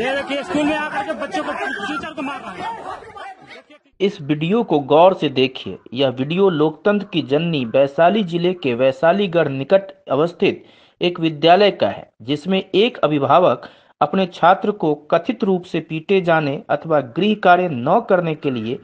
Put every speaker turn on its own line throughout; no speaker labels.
ये देखिए स्कूल में आकर के बच्चों को टीचर को मार रहा है इस वीडियो को गौर से देखिए यह वीडियो लोकतंत्र की जननी वैशाली जिले के वैशालीगढ़ निकट अवस्थित एक विद्यालय का है जिसमें एक अभिभावक अपने छात्र को कथित रूप से पीटे जाने अथवा गृह कार्य न करने के लिए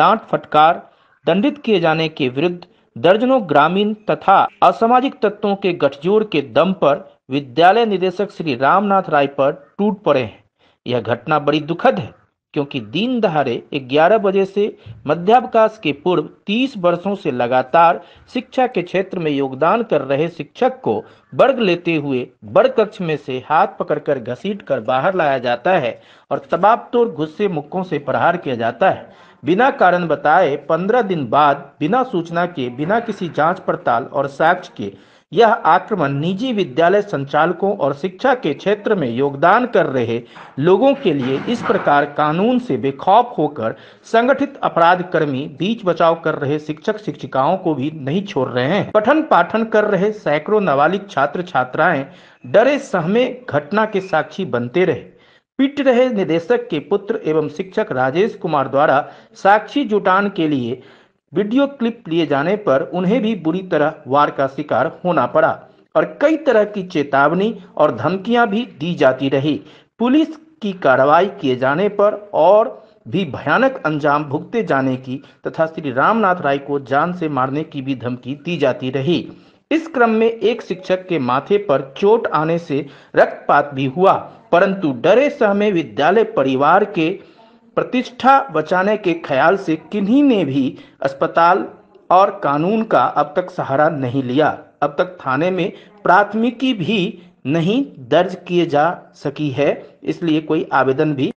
डांट फटकार दंडित किए जाने के विरुद्ध दर्जनों ग्रामीण तथा असामाजिक तत्वों के गठजोड़ के दम पर विद्यालय निदेशक श्री रामनाथ राय पर टूट पड़े हैं यह घटना बड़ी दुखद है क्योंकि दिन दहाड़े ग्यारह बजे से मध्यावकाश के पूर्व 30 वर्षों से लगातार शिक्षा के क्षेत्र में योगदान कर रहे शिक्षक को वर्ग लेते हुए वर्ग कक्ष में से हाथ पकड़कर घसीट कर बाहर लाया जाता है और तोड़ गुस्से मुक्कों से प्रहार किया जाता है बिना कारण बताए पंद्रह दिन बाद बिना सूचना के बिना किसी जांच पड़ताल और साक्ष्य के यह आक्रमण निजी विद्यालय संचालकों और शिक्षा के क्षेत्र में योगदान कर रहे लोगों के लिए इस प्रकार कानून से बेखौफ होकर संगठित अपराध कर्मी बीच बचाव कर रहे शिक्षक शिक्षिकाओं को भी नहीं छोड़ रहे हैं पठन पाठन कर रहे सैकड़ों नाबालिग छात्र छात्राएं डरे सहमे घटना के साक्षी बनते रहे पिट रहे निदेशक के पुत्र एवं शिक्षक राजेश कुमार द्वारा साक्षी जुटान के लिए वीडियो क्लिप लिए जाने पर उन्हें भी बुरी तरह वार का शिकार होना पड़ा और कई तरह की चेतावनी और धमकियां भी दी जाती रही पुलिस की कार्रवाई किए जाने पर और भी भयानक अंजाम भुगते जाने की तथा श्री रामनाथ राय को जान से मारने की भी धमकी दी जाती रही इस क्रम में एक शिक्षक के माथे पर चोट आने से रक्तपात भी हुआ परंतु डरे सहमे विद्यालय परिवार के प्रतिष्ठा बचाने के ख्याल से किन्हीं ने भी अस्पताल और कानून का अब तक सहारा नहीं लिया अब तक थाने में प्राथमिकी भी नहीं दर्ज किए जा सकी है इसलिए कोई आवेदन भी